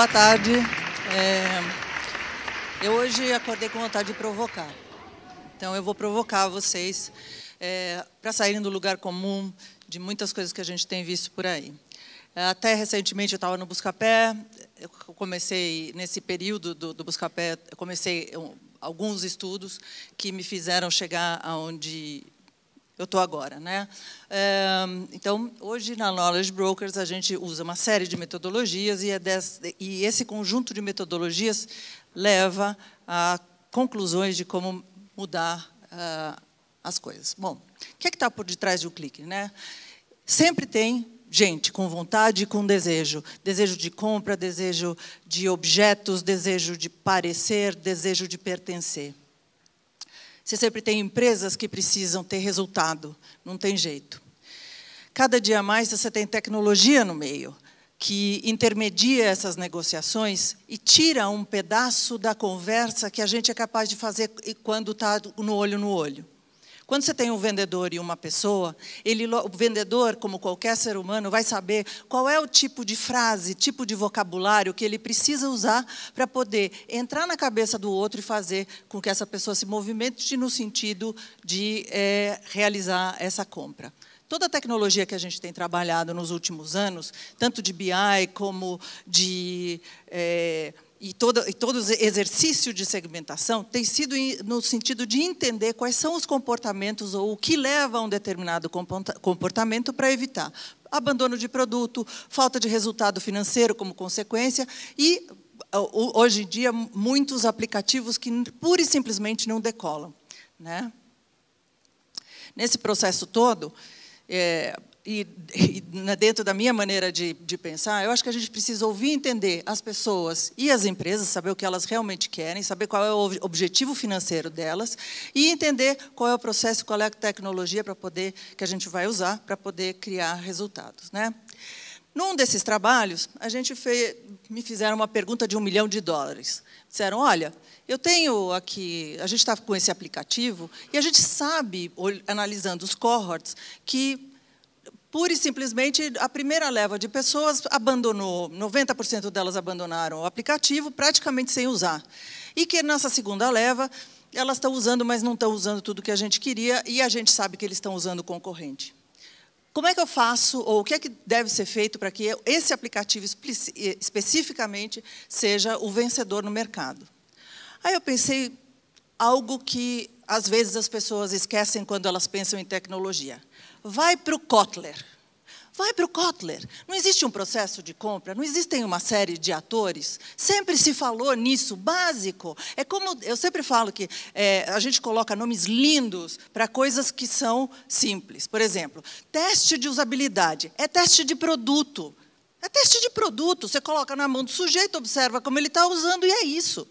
boa tarde. É, eu hoje acordei com vontade de provocar. Então, eu vou provocar vocês é, para saírem do lugar comum de muitas coisas que a gente tem visto por aí. Até recentemente eu estava no Buscapé, eu comecei, nesse período do, do Buscapé, eu comecei alguns estudos que me fizeram chegar aonde eu estou agora. Né? Eh, então, hoje na Knowledge Brokers, a gente usa uma série de metodologias e, é des... e esse conjunto de metodologias leva a conclusões de como mudar uh, as coisas. Bom, o que é está por detrás do clique? Né? Sempre tem gente com vontade e com desejo. Desejo de compra, desejo de objetos, desejo de parecer, desejo de pertencer. Você sempre tem empresas que precisam ter resultado, não tem jeito. Cada dia mais você tem tecnologia no meio que intermedia essas negociações e tira um pedaço da conversa que a gente é capaz de fazer quando está no olho no olho. Quando você tem um vendedor e uma pessoa, ele, o vendedor, como qualquer ser humano, vai saber qual é o tipo de frase, tipo de vocabulário que ele precisa usar para poder entrar na cabeça do outro e fazer com que essa pessoa se movimente no sentido de é, realizar essa compra toda a tecnologia que a gente tem trabalhado nos últimos anos, tanto de BI como de é, e, toda, e todo exercício de segmentação tem sido no sentido de entender quais são os comportamentos ou o que leva a um determinado comportamento para evitar abandono de produto, falta de resultado financeiro como consequência e hoje em dia muitos aplicativos que pura e simplesmente não decolam, né? Nesse processo todo, é, e, e, dentro da minha maneira de, de, pensar, eu acho que a gente precisa ouvir e entender as pessoas e as empresas, saber o que elas realmente querem, saber qual é o objetivo financeiro delas e entender qual é o processo, qual é a tecnologia para poder que a gente vai usar para poder criar resultados, né? Num desses trabalhos, a gente fez, me fizeram uma pergunta de um milhão de dólares. Disseram, olha, eu tenho aqui, a gente está com esse aplicativo e a gente sabe, analisando os cohorts, que Pura e simplesmente, a primeira leva de pessoas abandonou, 90% delas abandonaram o aplicativo, praticamente sem usar. E que nessa segunda leva, elas estão usando, mas não estão usando tudo que a gente queria, e a gente sabe que eles estão usando o concorrente. Como é que eu faço, ou o que é que deve ser feito para que esse aplicativo eh, especificamente seja o vencedor no mercado? Aí eu pensei algo que às vezes as pessoas esquecem quando elas pensam em tecnologia vai para o Kotler. Vai para o Kotler. Não existe um processo de compra, não existem uma série de atores. Sempre se falou nisso, básico. É como eu sempre falo que é, a gente coloca nomes lindos para coisas que são simples. Por exemplo, teste de usabilidade é teste de produto. É teste de produto. Você coloca na mão do sujeito, observa como ele está usando e é isso.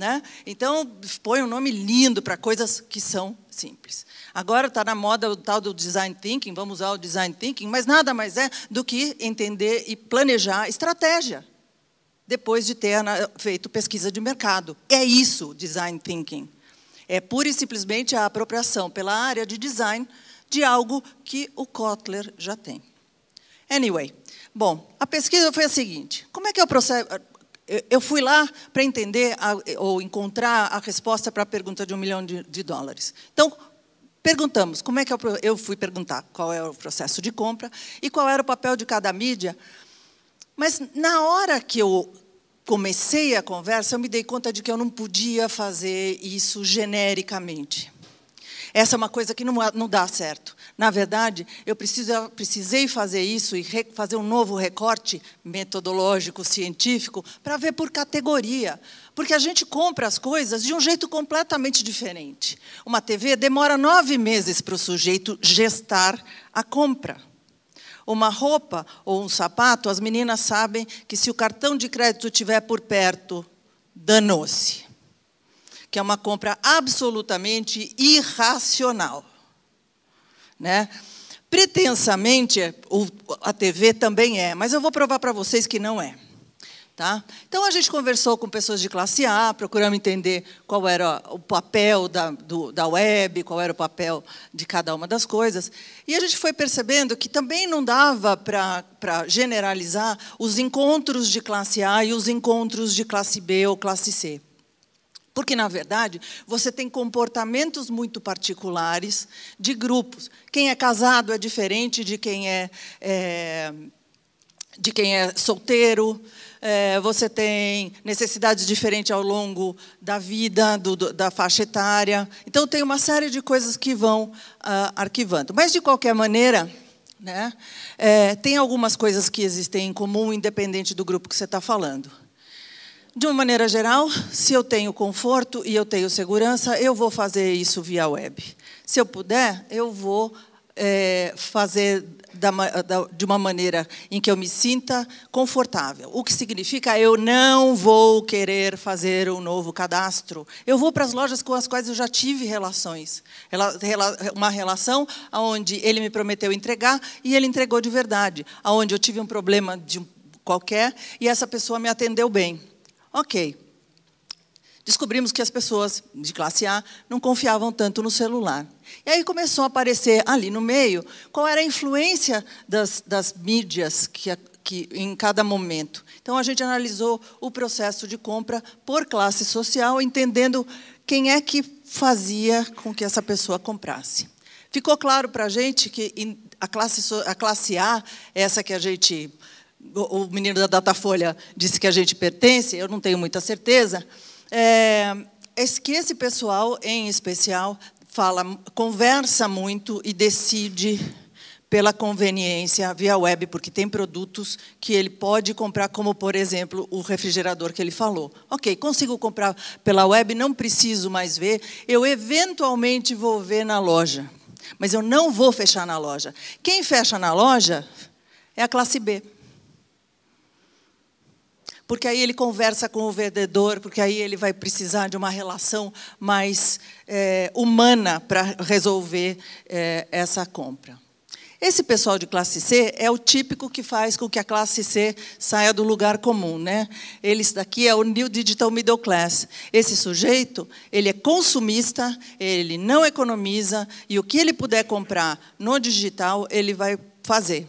Né? Então, põe um nome lindo para coisas que são simples. Agora está na moda o tal do design thinking, vamos usar o design thinking, mas nada mais é do que entender e planejar estratégia, depois de ter feito pesquisa de mercado. É isso design thinking. É pura e simplesmente a apropriação pela área de design de algo que o Kotler já tem. Anyway, bom, a pesquisa foi a seguinte: como é que é o eu fui lá para entender a, ou encontrar a resposta para a pergunta de um milhão de, de dólares. Então, perguntamos como é que é eu fui perguntar qual é o processo de compra e qual era o papel de cada mídia. Mas na hora que eu comecei a conversa, eu me dei conta de que eu não podia fazer isso genericamente. Essa é uma coisa que não, não dá certo. Na verdade, eu, preciso, eu precisei fazer isso e re, fazer um novo recorte metodológico, científico, para ver por categoria. Porque a gente compra as coisas de um jeito completamente diferente. Uma TV demora nove meses para o sujeito gestar a compra uma roupa ou um sapato, as meninas sabem que se o cartão de crédito estiver por perto, danou-se que é uma compra absolutamente irracional. Né? Pretensamente, é, a TV também é, mas eu vou provar para vocês que não é. Tá? Então, a gente conversou com pessoas de classe A, procuramos entender qual era o papel da, do, da web, qual era o papel de cada uma das coisas. E a gente foi percebendo que também não dava para generalizar os encontros de classe A e os encontros de classe B ou classe C. Porque, na verdade, você tem comportamentos muito particulares de grupos. Quem é casado é diferente de quem é, é de quem é solteiro. É, você tem necessidades diferentes ao longo da vida, do, do, da faixa etária. Então, tem uma série de coisas que vão ah, arquivando. Mas, de qualquer maneira, né, é, tem algumas coisas que existem em comum, independente do grupo que você está falando. De uma maneira geral, se eu tenho conforto e eu tenho segurança, eu vou fazer isso via web. Se eu puder, eu vou é, fazer da, da, de uma maneira em que eu me sinta confortável. O que significa eu não vou querer fazer um novo cadastro. Eu vou para as lojas com as quais eu já tive relações. Uma relação onde ele me prometeu entregar e ele entregou de verdade. Onde eu tive um problema de qualquer e essa pessoa me atendeu bem. Ok. Descobrimos que as pessoas de classe A não confiavam tanto no celular. E aí começou a aparecer ali no meio qual era a influência das, das mídias que, que, em cada momento. Então a gente analisou o processo de compra por classe social, entendendo quem é que fazia com que essa pessoa comprasse. Ficou claro para a gente que a classe, a classe A, essa que a gente o menino da Datafolha disse que a gente pertence, eu não tenho muita certeza, é, é que esse pessoal, em especial, fala, conversa muito e decide pela conveniência via web, porque tem produtos que ele pode comprar, como, por exemplo, o refrigerador que ele falou. Ok, consigo comprar pela web, não preciso mais ver, eu eventualmente vou ver na loja, mas eu não vou fechar na loja. Quem fecha na loja é a classe B porque aí ele conversa com o vendedor, porque aí ele vai precisar de uma relação mais é, humana para resolver é, essa compra. Esse pessoal de classe C é o típico que faz com que a classe C saia do lugar comum, né? Eles daqui é o new digital middle class. Esse sujeito, ele é consumista, ele não economiza e o que ele puder comprar no digital, ele vai fazer.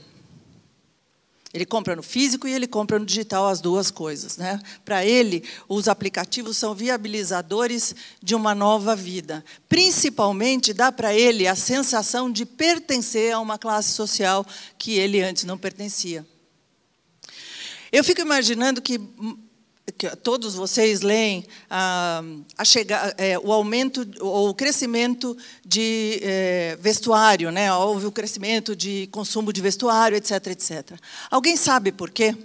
Ele compra no físico e ele compra no digital as duas coisas. Né? Para ele, os aplicativos são viabilizadores de uma nova vida. Principalmente, dá para ele a sensação de pertencer a uma classe social que ele antes não pertencia. Eu fico imaginando que que todos vocês leem ah, a é, o aumento ou o crescimento de é, vestuário, né? Houve o crescimento de consumo de vestuário, etc, etc. Alguém sabe por quê?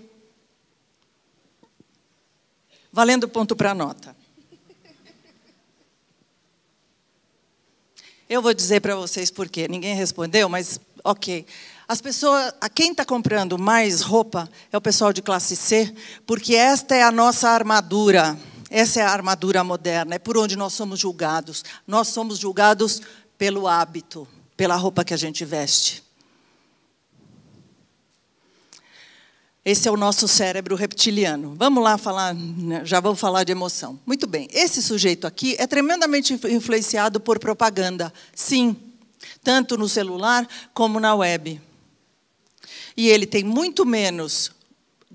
Valendo ponto para nota. Eu vou dizer para vocês por quê. Ninguém respondeu, mas ok. As pessoas, a quem está comprando mais roupa é o pessoal de classe C, porque esta é a nossa armadura. Essa é a armadura moderna, é por onde nós somos julgados. Nós somos julgados pelo hábito, pela roupa que a gente veste. Esse é o nosso cérebro reptiliano. Vamos lá falar, né, já vamos falar de emoção. Muito bem, esse sujeito aqui é tremendamente influenciado por propaganda. Sim, tanto no celular como na web e ele tem muito menos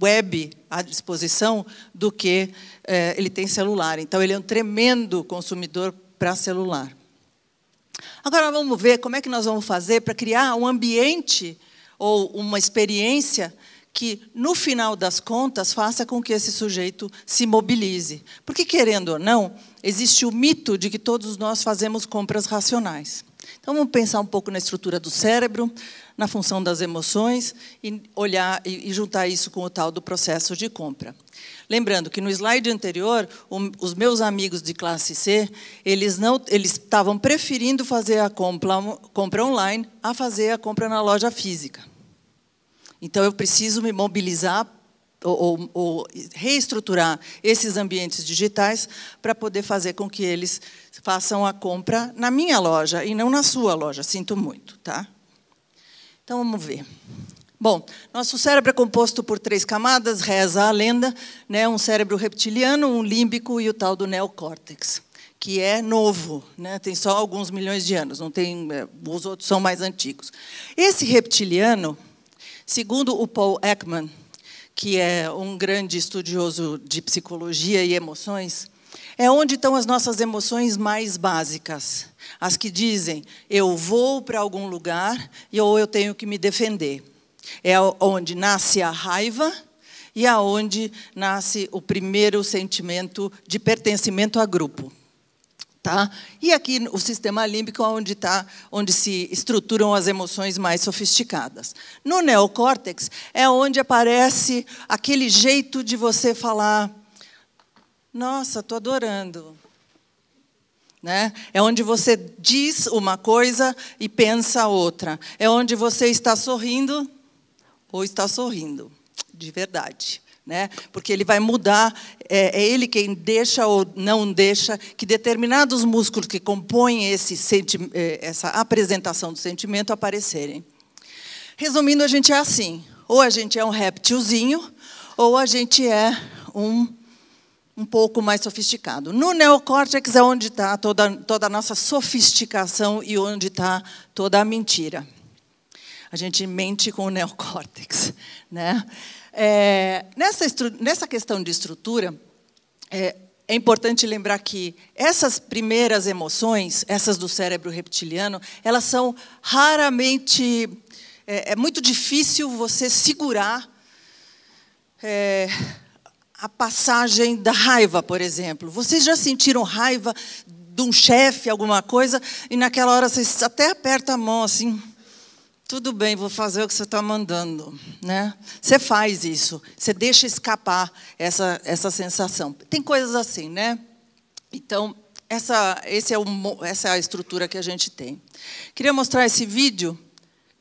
web à disposição do que eh, ele tem celular. Então, ele é um tremendo consumidor para celular. Agora, vamos ver como é que nós vamos fazer para criar um ambiente ou uma experiência que, no final das contas, faça com que esse sujeito se mobilize. Porque, querendo ou não, existe o mito de que todos nós fazemos compras racionais. Então, vamos pensar um pouco na estrutura do cérebro, na função das emoções e olhar e juntar isso com o tal do processo de compra. Lembrando que no slide anterior, os meus amigos de classe C, eles não, eles estavam preferindo fazer a compra, compra online a fazer a compra na loja física. Então eu preciso me mobilizar ou, ou, reestruturar esses ambientes digitais para poder fazer com que eles façam a compra na minha loja e não na sua loja. Sinto muito, tá? Então vamos ver. Bom, nosso cérebro é composto por três camadas, reza a lenda, né? um cérebro reptiliano, um límbico e o tal do neocórtex, que é novo, né? tem só alguns milhões de anos, não tem, é, os outros são mais antigos. Esse reptiliano, segundo o Paul Ekman, que é um grande estudioso de psicologia e emoções, é onde estão as nossas emoções mais básicas, as que dizem eu vou para algum lugar e ou eu tenho que me defender. É onde nasce a raiva e aonde é nasce o primeiro sentimento de pertencimento a grupo. Tá? E aqui o sistema límbico, é onde, tá, onde se estruturam as emoções mais sofisticadas. No neocórtex é onde aparece aquele jeito de você falar nossa, estou adorando. Né? É onde você diz uma coisa e pensa outra. É onde você está sorrindo ou está sorrindo, de verdade. Né? Porque ele vai mudar, é, é ele quem deixa ou não deixa que determinados músculos que compõem esse é, essa apresentação do sentimento aparecerem. Resumindo, a gente é assim: ou a gente é um reptilzinho, ou a gente é um um pouco mais sofisticado. No neocórtex é onde está toda, toda a nossa sofisticação e onde está toda a mentira. A gente mente com o neocórtex. Né? É, nessa, nessa questão de estrutura, é, é importante lembrar que essas primeiras emoções, essas do cérebro reptiliano, elas são raramente. É, é muito difícil você segurar é, a passagem da raiva, por exemplo. Vocês já sentiram raiva de um chefe, alguma coisa, e naquela hora vocês até apertam a mão assim. Tudo bem, vou fazer o que você está mandando, né? Você faz isso, você deixa escapar essa essa sensação. Tem coisas assim, né? Então essa esse é o, essa é a estrutura que a gente tem. Queria mostrar esse vídeo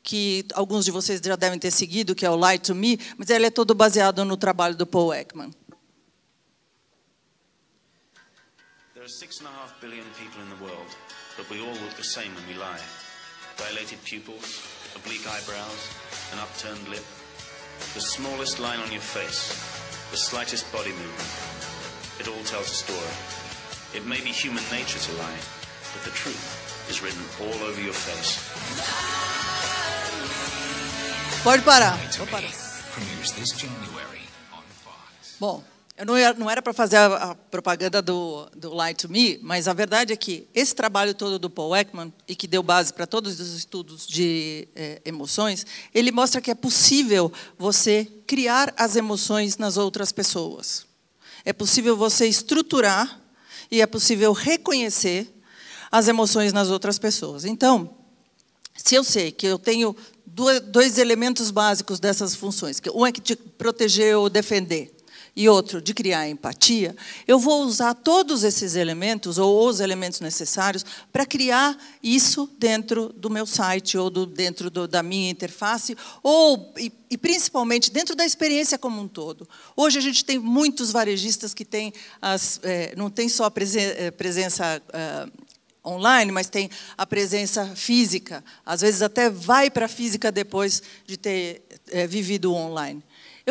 que alguns de vocês já devem ter seguido, que é o Light to Me, mas ele é todo baseado no trabalho do Paul Ekman. There are six and a half billion people in the world, but we all look the same when we lie. Dilated pupils, oblique eyebrows, an upturned lip, the smallest line on your face, the slightest body movement. It all tells a story. It may be human nature to lie, but the truth is written all over your face. Por para. Por para. Premieres this January on Fox. Bom, Eu não era para fazer a, propaganda do, do Lie to Me, mas a verdade é que esse trabalho todo do Paul Ekman, e que deu base para todos os estudos de é, emoções, ele mostra que é possível você criar as emoções nas outras pessoas. É possível você estruturar e é possível reconhecer as emoções nas outras pessoas. Então, se eu sei que eu tenho dois elementos básicos dessas funções, um é que te proteger ou defender, e outro de criar empatia, eu vou usar todos esses elementos ou os elementos necessários para criar isso dentro do meu site ou do, dentro do, da minha interface ou e, e, principalmente dentro da experiência como um todo. Hoje a gente tem muitos varejistas que têm as, é, não tem só a presen é, presença é, online, mas tem a presença física. Às vezes até vai para a física depois de ter é, vivido online.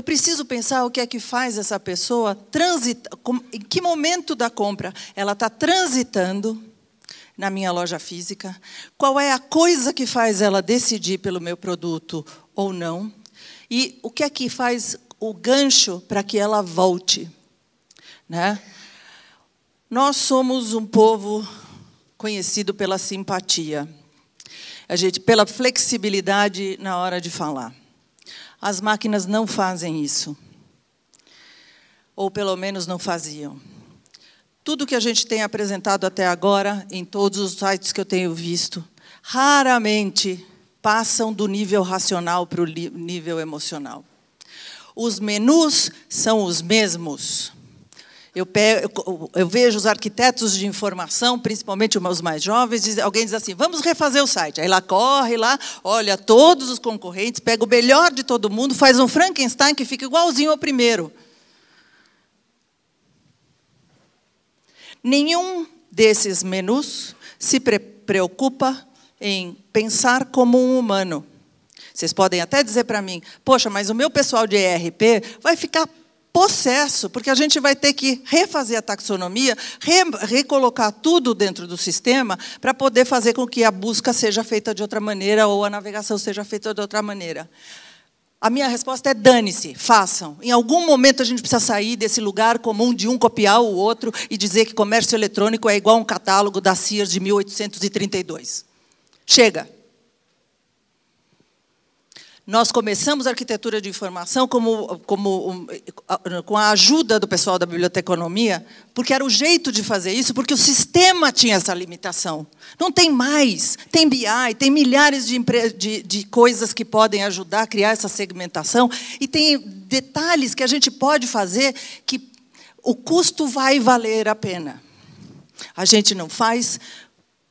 Eu preciso pensar o que é que faz essa pessoa transitar, em que momento da compra ela está transitando na minha loja física, qual é a coisa que faz ela decidir pelo meu produto ou não, e o que é que faz o gancho para que ela volte. Né? Nós somos um povo conhecido pela simpatia, a gente, pela flexibilidade na hora de falar. As máquinas não fazem isso. Ou pelo menos não faziam. Tudo que a gente tem apresentado até agora, em todos os sites que eu tenho visto, raramente passam do nível racional para o nível emocional. Os menus são os mesmos. Eu, pego, eu, vejo os arquitetos de informação, principalmente os mais jovens, diz, alguém diz assim: vamos refazer o site. Aí lá corre lá, olha todos os concorrentes, pega o melhor de todo mundo, faz um Frankenstein que fica igualzinho ao primeiro. Nenhum desses menus se pre preocupa em pensar como um humano. Vocês podem até dizer para mim: poxa, mas o meu pessoal de ERP vai ficar processo, porque a gente vai ter que refazer a taxonomia, re recolocar tudo dentro do sistema para poder fazer com que a busca seja feita de outra maneira ou a navegação seja feita de outra maneira. A minha resposta é dane-se, façam. Em algum momento a gente precisa sair desse lugar comum de um copiar o outro e dizer que comércio eletrônico é igual a um catálogo da Sears de 1832. Chega. Nós começamos a arquitetura de informação como, como, com a ajuda do pessoal da biblioteconomia, porque era o jeito de fazer isso, porque o sistema tinha essa limitação. Não tem mais. Tem BI, tem milhares de, de, de coisas que podem ajudar a criar essa segmentação, e tem detalhes que a gente pode fazer que o custo vai valer a pena. A gente não faz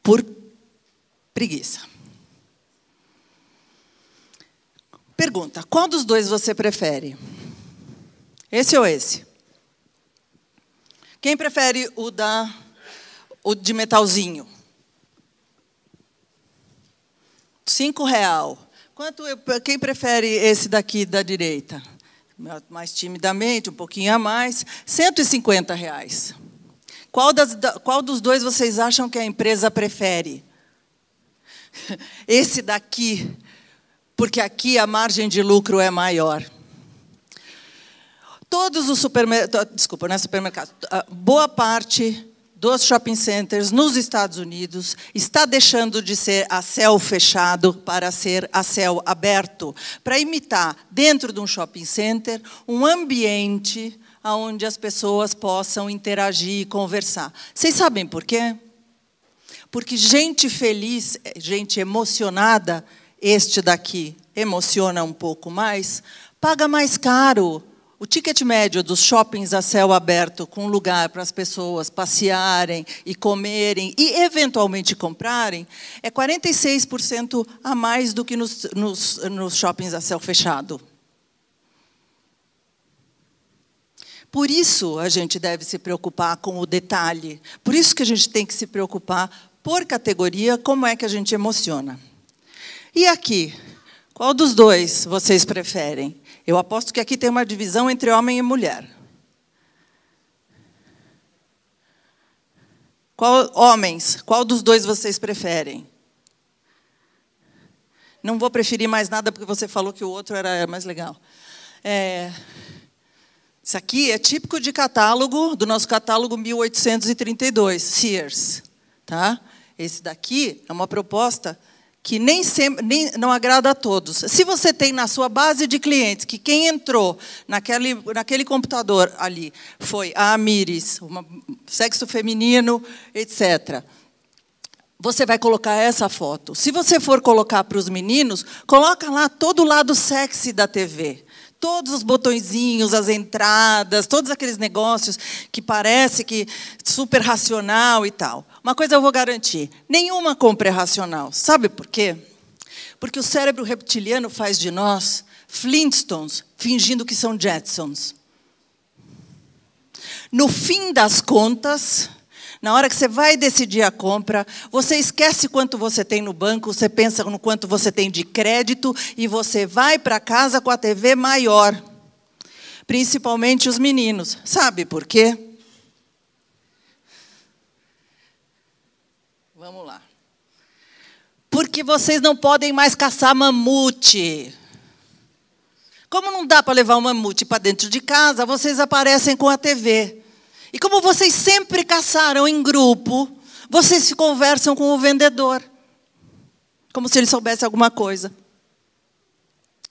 por preguiça. Pergunta: qual dos dois você prefere? Esse ou esse? Quem prefere o da o de metalzinho? Cinco real. Quanto eu, quem prefere esse daqui da direita? Mais timidamente, um pouquinho a mais, 150 reais. Qual, das, qual dos dois vocês acham que a empresa prefere? Esse daqui porque aqui a margem de lucro é maior. Todos os supermercados, desculpa, não é supermercado, ah, boa parte dos shopping centers nos Estados Unidos está deixando de ser a céu fechado para ser a céu aberto, para imitar dentro de um shopping center um ambiente onde as pessoas possam interagir e conversar. Vocês sabem por quê? Porque gente feliz, eh, gente emocionada, este daqui emociona um pouco mais, paga mais caro. O ticket médio dos shoppings a céu aberto, com lugar para as pessoas passearem e comerem e, eventualmente, comprarem, é 46% a mais do que nos, nos, nos shoppings a céu fechado. Por isso a gente deve se preocupar com o detalhe. Por isso que a gente tem que se preocupar por categoria como é que a gente emociona. E aqui? Qual dos dois vocês preferem? Eu aposto que aqui tem uma divisão entre homem e mulher. Qual, homens, qual dos dois vocês preferem? Não vou preferir mais nada porque você falou que o outro era mais legal. É, isso aqui é típico de catálogo, do nosso catálogo 1832, Sears. Tá? Esse daqui é uma proposta que nem, sempre, nem não agrada a todos. Se você tem na sua base de clientes que quem entrou naquele, naquele computador ali foi a Amires, uma, sexo feminino, etc. Você vai colocar essa foto. Se você for colocar para os meninos, coloca lá todo o lado sexy da TV todos os botõezinhos, as entradas, todos aqueles negócios que parece que super racional e tal. Uma coisa eu vou garantir: nenhuma compra é racional. Sabe por quê? Porque o cérebro reptiliano faz de nós Flintstones fingindo que são Jetsons. No fim das contas, na hora que você vai decidir a compra, você esquece quanto você tem no banco, você pensa no quanto você tem de crédito e você vai para casa com a TV maior. Principalmente os meninos. Sabe por quê? Vamos lá. Porque vocês não podem mais caçar mamute. Como não dá para levar o mamute para dentro de casa, vocês aparecem com a TV. E como vocês sempre caçaram em grupo, vocês se conversam com o vendedor. Como se ele soubesse alguma coisa.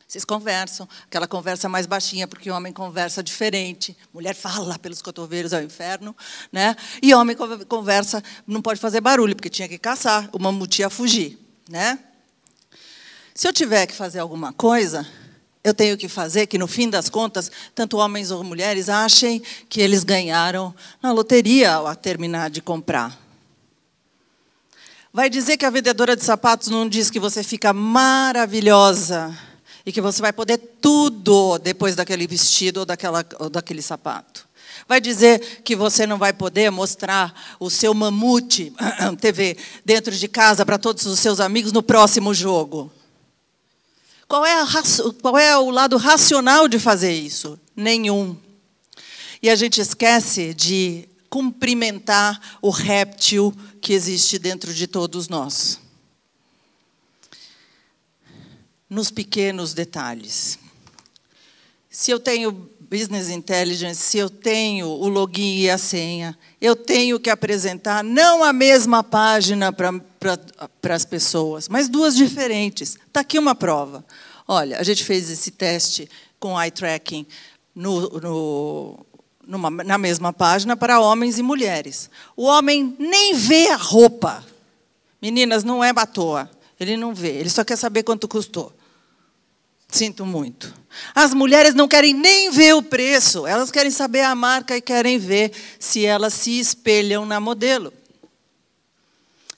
Vocês conversam, aquela conversa mais baixinha, porque homem conversa diferente. Mulher fala pelos cotovelos ao inferno, né? E homem conversa, não pode fazer barulho, porque tinha que caçar, o mamute ia fugir, né? Se eu tiver que fazer alguma coisa, eu tenho que fazer que, no fim das contas, tanto homens ou mulheres achem que eles ganharam na loteria ao terminar de comprar. Vai dizer que a vendedora de sapatos não diz que você fica maravilhosa e que você vai poder tudo depois daquele vestido ou, daquela, ou daquele sapato. Vai dizer que você não vai poder mostrar o seu mamute TV dentro de casa para todos os seus amigos no próximo jogo. Qual é, qual é o lado racional de fazer isso? Nenhum. E a gente esquece de cumprimentar o réptil que existe dentro de todos nós. Nos pequenos detalhes. Se eu tenho Business Intelligence se eu tenho o login e a senha? Eu tenho que apresentar não a mesma página para as pessoas, mas duas diferentes. Está aqui uma prova. Olha, a gente fez esse teste com eye tracking no, no, numa, na mesma página para homens e mulheres. O homem nem vê a roupa. Meninas, não é à toa. Ele não vê, ele só quer saber quanto custou. Sinto muito. As mulheres não querem nem ver o preço, elas querem saber a marca e querem ver se elas se espelham na modelo.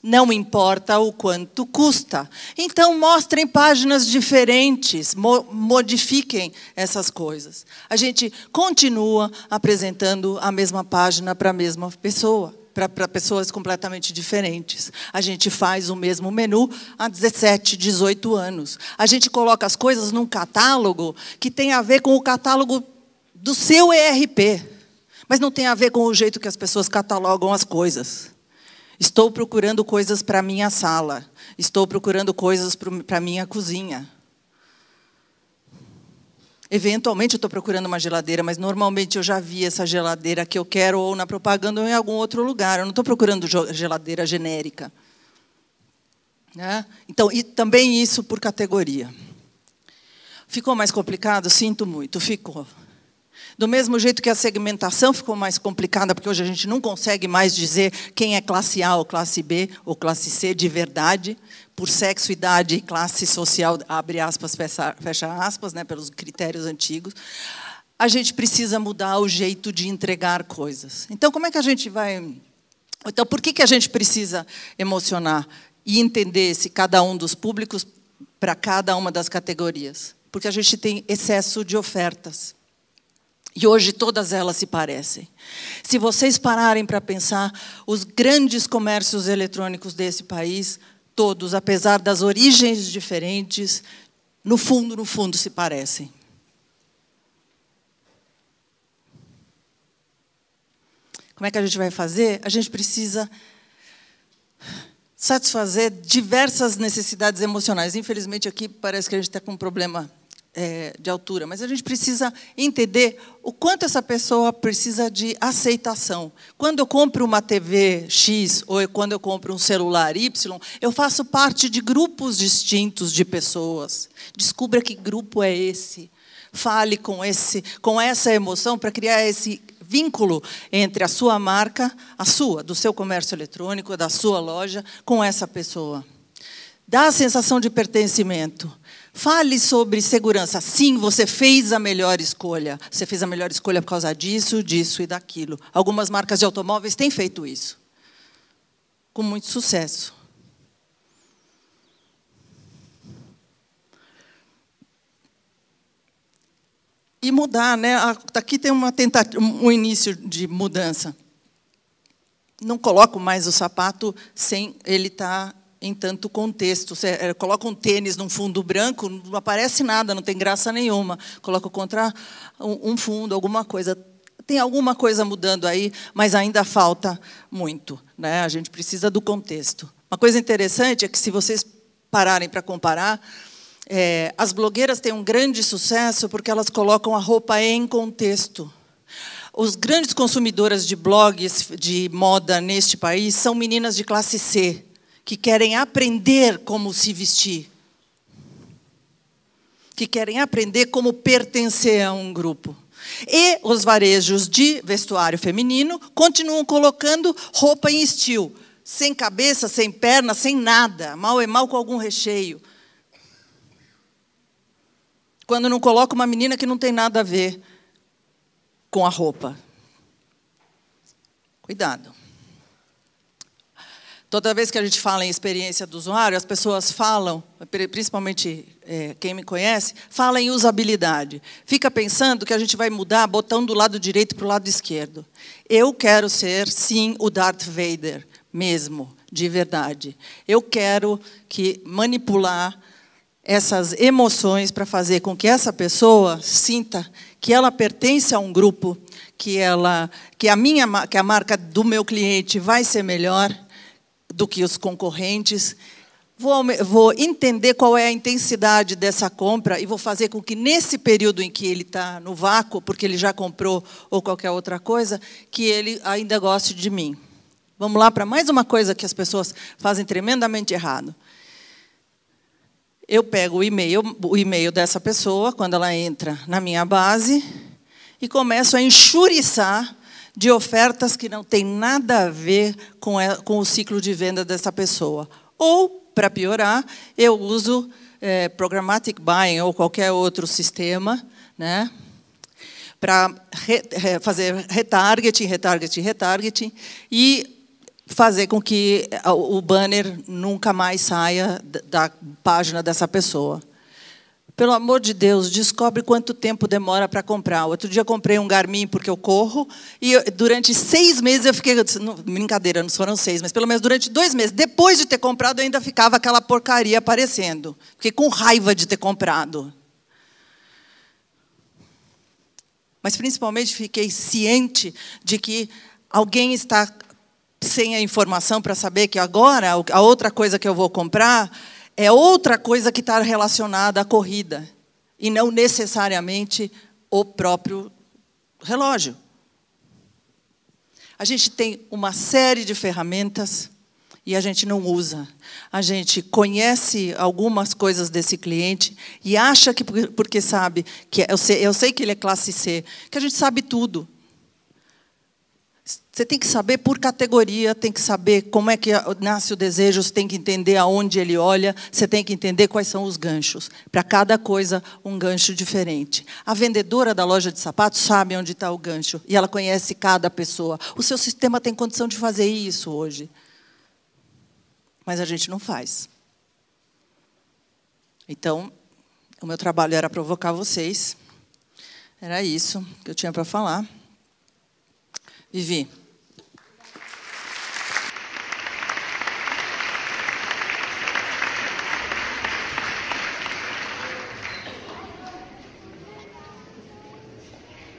Não importa o quanto custa. Então, mostrem páginas diferentes, mo modifiquem essas coisas. A gente continua apresentando a mesma página para a mesma pessoa para pessoas completamente diferentes. A gente faz o mesmo menu há 17, 18 anos. A gente coloca as coisas num catálogo que tem a ver com o catálogo do seu ERP, mas não tem a ver com o jeito que as pessoas catalogam as coisas. Estou procurando coisas para a minha sala, estou procurando coisas para a minha cozinha. Eventualmente eu estou procurando uma geladeira, mas normalmente eu já vi essa geladeira que eu quero ou na propaganda ou em algum outro lugar. Eu não estou procurando geladeira genérica. Né? Então, e também isso por categoria. Ficou mais complicado? Sinto muito, ficou. Do mesmo jeito que a segmentação ficou mais complicada, porque hoje a gente não consegue mais dizer quem é classe A ou classe B ou classe C de verdade, por sexo, idade e classe social, abre aspas, fecha, fecha aspas, né, pelos critérios antigos, a gente precisa mudar o jeito de entregar coisas. Então, como é que a gente vai. Então, por que, que a gente precisa emocionar e entender se cada um dos públicos para cada uma das categorias? Porque a gente tem excesso de ofertas. E hoje todas elas se parecem. Se vocês pararem para pensar, os grandes comércios eletrônicos desse país Todos, apesar das origens diferentes, no fundo, no fundo, se parecem. Como é que a gente vai fazer? A gente precisa satisfazer diversas necessidades emocionais. Infelizmente, aqui parece que a gente está com um problema é, de altura, mas a gente precisa entender o quanto essa pessoa precisa de aceitação. Quando eu compro uma TV X ou quando eu compro um celular Y, eu faço parte de grupos distintos de pessoas. Descubra que grupo é esse. Fale com esse, com essa emoção para criar esse vínculo entre a sua marca, a sua, do seu comércio eletrônico, da sua loja, com essa pessoa. Dá a sensação de pertencimento Fale sobre segurança. Sim, você fez a melhor escolha. Você fez a melhor escolha por causa disso, disso e daquilo. Algumas marcas de automóveis têm feito isso. Com muito sucesso. E mudar, né? Aqui tem uma tentativa, um início de mudança. Não coloco mais o sapato sem ele estar tá em tanto contexto. Você eh, coloca um tênis num fundo branco, não aparece nada, não tem graça nenhuma. Coloca contra um fundo, alguma coisa. Tem alguma coisa mudando aí, mas ainda falta muito. Né? A gente precisa do contexto. Uma coisa interessante é que, se vocês pararem para comparar, é, as blogueiras têm um grande sucesso porque elas colocam a roupa em contexto. Os grandes consumidoras de blogs de moda neste país são meninas de classe C, que querem aprender como se vestir, que querem aprender como pertencer a um grupo. E os varejos de vestuário feminino continuam colocando roupa em estilo, sem cabeça, sem perna, sem nada, mal é mal com algum recheio. Quando não coloca uma menina que não tem nada a ver com a roupa. Cuidado. Toda vez que a gente fala em experiência do usuário, as pessoas falam, principalmente é, quem me conhece, fala em usabilidade. Fica pensando que a gente vai mudar botão do lado direito para o lado esquerdo. Eu quero ser, sim, o Darth Vader mesmo, de verdade. Eu quero que manipular essas emoções para fazer com que essa pessoa sinta que ela pertence a um grupo, que ela, que a minha, que a marca do meu cliente vai ser melhor do que os concorrentes. Vou, vou entender qual é a intensidade dessa compra e vou fazer com que, nesse período em que ele está no vácuo, porque ele já comprou ou qualquer outra coisa, que ele ainda goste de mim. Vamos lá para mais uma coisa que as pessoas fazem tremendamente errado. Eu pego o e-mail, o e-mail dessa pessoa, quando ela entra na minha base, e começo a enxuriçar de ofertas que não tem nada a ver com, é, com o ciclo de venda dessa pessoa. Ou, para piorar, eu uso é, programmatic buying ou qualquer outro sistema, né? para re, fazer retargeting, retargeting, retargeting e fazer com que o banner nunca mais saia da página dessa pessoa. Pelo amor de Deus, descobre quanto tempo demora para comprar. Outro dia comprei um Garmin porque eu corro e eu, durante seis meses eu fiquei. Não, brincadeira, não foram seis, mas pelo menos durante dois meses. Depois de ter comprado, eu ainda ficava aquela porcaria aparecendo. Fiquei com raiva de ter comprado. Mas principalmente fiquei ciente de que alguém está sem a informação para saber que agora a outra coisa que eu vou comprar é outra coisa que está relacionada à corrida, e não necessariamente o próprio relógio. A gente tem uma série de ferramentas e a gente não usa. A gente conhece algumas coisas desse cliente e acha que, porque sabe, que é, eu sei, eu sei que ele é classe C, que a gente sabe tudo. Você tem que saber por categoria, tem que saber como é que nasce o desejo, você tem que entender aonde ele olha, você tem que entender quais são os ganchos. Para cada coisa, um gancho diferente. A vendedora da loja de sapatos sabe onde está o gancho e ela conhece cada pessoa. O seu sistema tem condição de fazer isso hoje. Mas a gente não faz. Então, o meu trabalho era provocar vocês. Era isso que eu tinha para falar. Vivi.